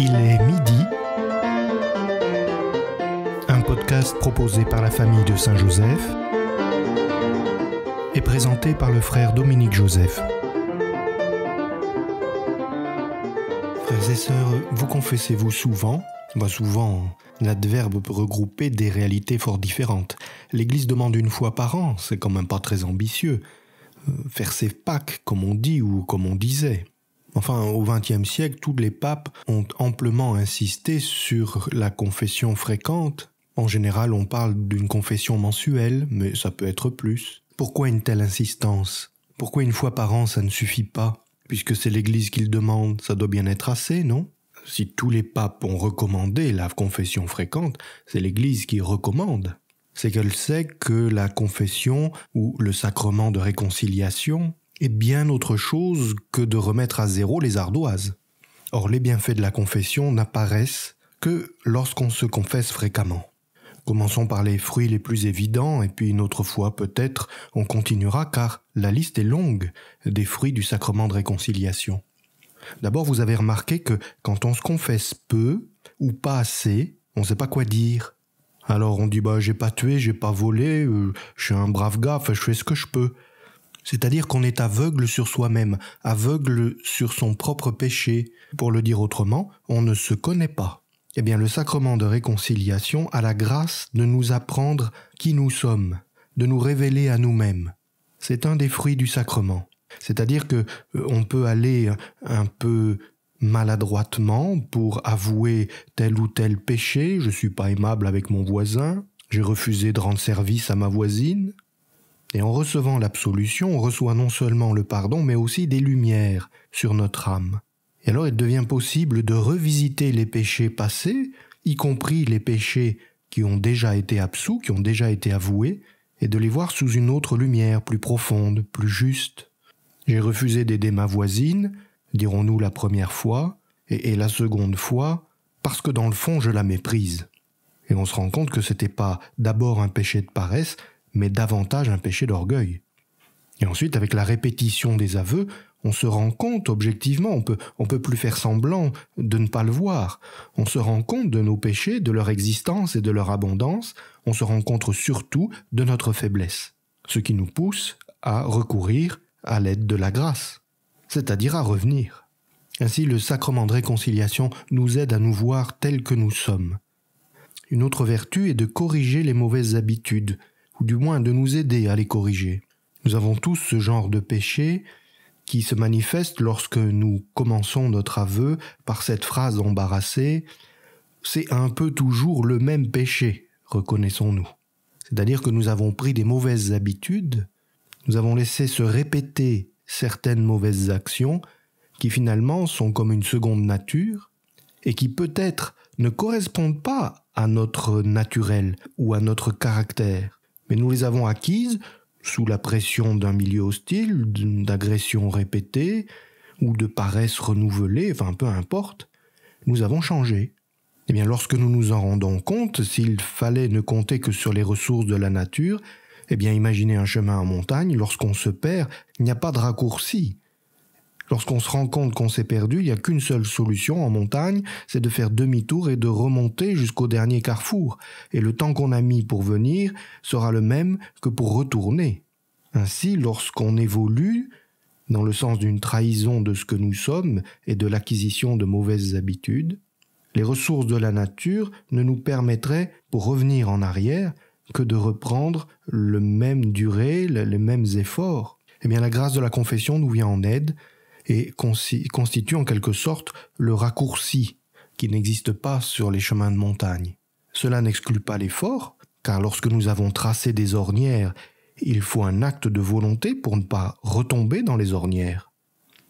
Il est midi. Un podcast proposé par la famille de Saint-Joseph et présenté par le frère Dominique Joseph. Frères et sœurs, vous confessez-vous souvent bah, souvent, l'adverbe peut regrouper des réalités fort différentes. L'Église demande une fois par an, c'est quand même pas très ambitieux. Euh, faire ses Pâques, comme on dit ou comme on disait. Enfin, au XXe siècle, tous les papes ont amplement insisté sur la confession fréquente. En général, on parle d'une confession mensuelle, mais ça peut être plus. Pourquoi une telle insistance Pourquoi une fois par an ça ne suffit pas Puisque c'est l'Église qui le demande, ça doit bien être assez, non Si tous les papes ont recommandé la confession fréquente, c'est l'Église qui recommande c'est qu'elle sait que la confession ou le sacrement de réconciliation est bien autre chose que de remettre à zéro les ardoises. Or les bienfaits de la confession n'apparaissent que lorsqu'on se confesse fréquemment. Commençons par les fruits les plus évidents et puis une autre fois peut-être on continuera car la liste est longue des fruits du sacrement de réconciliation. D'abord vous avez remarqué que quand on se confesse peu ou pas assez, on ne sait pas quoi dire. Alors on dit bah j'ai pas tué, j'ai pas volé, euh, je suis un brave gars, je fais ce que je peux. C'est-à-dire qu'on est aveugle sur soi-même, aveugle sur son propre péché. Pour le dire autrement, on ne se connaît pas. Eh bien, le sacrement de réconciliation a la grâce de nous apprendre qui nous sommes, de nous révéler à nous-mêmes. C'est un des fruits du sacrement. C'est-à-dire que euh, on peut aller euh, un peu maladroitement pour avouer tel ou tel péché, je suis pas aimable avec mon voisin, j'ai refusé de rendre service à ma voisine, et en recevant l'absolution, on reçoit non seulement le pardon, mais aussi des lumières sur notre âme. Et alors il devient possible de revisiter les péchés passés, y compris les péchés qui ont déjà été absous, qui ont déjà été avoués, et de les voir sous une autre lumière, plus profonde, plus juste. J'ai refusé d'aider ma voisine, dirons-nous la première fois, et, la seconde fois, parce que dans le fond je la méprise. Et on se rend compte que c'était pas d'abord un péché de paresse, mais davantage un péché d'orgueil. Et ensuite, avec la répétition des aveux, on se rend compte objectivement, on peut, on peut plus faire semblant de ne pas le voir. On se rend compte de nos péchés, de leur existence et de leur abondance. On se rend compte surtout de notre faiblesse, ce qui nous pousse à recourir à l'aide de la grâce, c'est-à-dire à revenir. Ainsi, le sacrement de réconciliation nous aide à nous voir tels que nous sommes. Une autre vertu est de corriger les mauvaises habitudes, ou du moins de nous aider à les corriger. Nous avons tous ce genre de péché qui se manifeste lorsque nous commençons notre aveu par cette phrase embarrassée C'est un peu toujours le même péché, reconnaissons-nous. C'est-à-dire que nous avons pris des mauvaises habitudes, nous avons laissé se répéter certaines mauvaises actions qui finalement sont comme une seconde nature et qui peut-être ne correspondent pas à notre naturel ou à notre caractère mais nous les avons acquises sous la pression d'un milieu hostile, d'agressions répétées ou de paresse renouvelée, enfin peu importe, nous avons changé. Eh bien, lorsque nous nous en rendons compte, s'il fallait ne compter que sur les ressources de la nature, eh bien, imaginez un chemin en montagne, lorsqu'on se perd, il n'y a pas de raccourci. Lorsqu'on se rend compte qu'on s'est perdu, il n'y a qu'une seule solution en montagne, c'est de faire demi-tour et de remonter jusqu'au dernier carrefour. Et le temps qu'on a mis pour venir sera le même que pour retourner. Ainsi, lorsqu'on évolue dans le sens d'une trahison de ce que nous sommes et de l'acquisition de mauvaises habitudes, les ressources de la nature ne nous permettraient, pour revenir en arrière, que de reprendre le même durée, les mêmes efforts. Eh bien, la grâce de la confession nous vient en aide et constitue en quelque sorte le raccourci qui n'existe pas sur les chemins de montagne. Cela n'exclut pas l'effort, car lorsque nous avons tracé des ornières, il faut un acte de volonté pour ne pas retomber dans les ornières.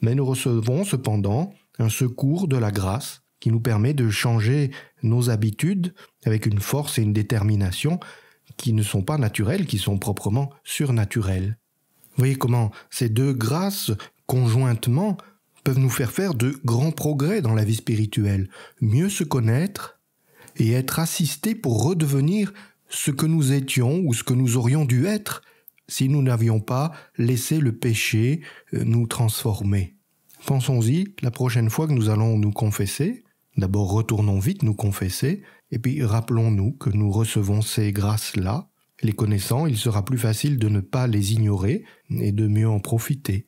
Mais nous recevons cependant un secours de la grâce qui nous permet de changer nos habitudes avec une force et une détermination qui ne sont pas naturelles, qui sont proprement surnaturelles. Vous voyez comment ces deux grâces conjointement, peuvent nous faire faire de grands progrès dans la vie spirituelle, mieux se connaître et être assistés pour redevenir ce que nous étions ou ce que nous aurions dû être si nous n'avions pas laissé le péché euh, nous transformer. Pensons-y, la prochaine fois que nous allons nous confesser, d'abord retournons vite nous confesser, et puis rappelons-nous que nous recevons ces grâces-là. Les connaissant, il sera plus facile de ne pas les ignorer et de mieux en profiter.